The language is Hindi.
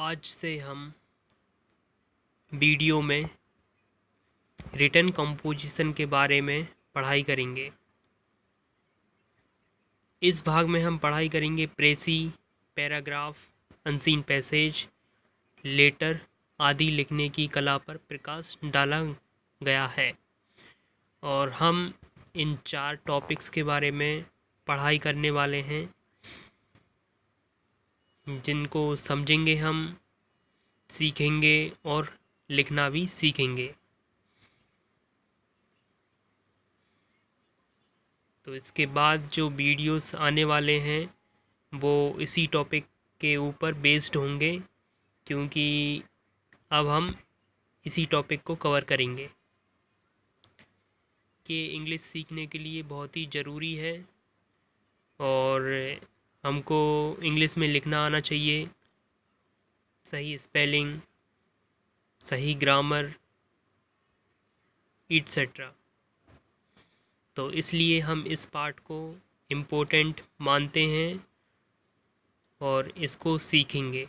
आज से हम वीडियो में रिटर्न कंपोजिशन के बारे में पढ़ाई करेंगे इस भाग में हम पढ़ाई करेंगे precis paragraph unseen passage letter आदि लिखने की कला पर प्रकाश डाला गया है और हम इन चार टॉपिक्स के बारे में पढ़ाई करने वाले हैं जिनको समझेंगे हम सीखेंगे और लिखना भी सीखेंगे तो इसके बाद जो वीडियोस आने वाले हैं वो इसी टॉपिक के ऊपर बेस्ड होंगे क्योंकि अब हम इसी टॉपिक को कवर करेंगे कि इंग्लिश सीखने के लिए बहुत ही ज़रूरी है और हमको इंग्लिश में लिखना आना चाहिए सही स्पेलिंग सही ग्रामर एट्सट्रा तो इसलिए हम इस पार्ट को इम्पोर्टेंट मानते हैं और इसको सीखेंगे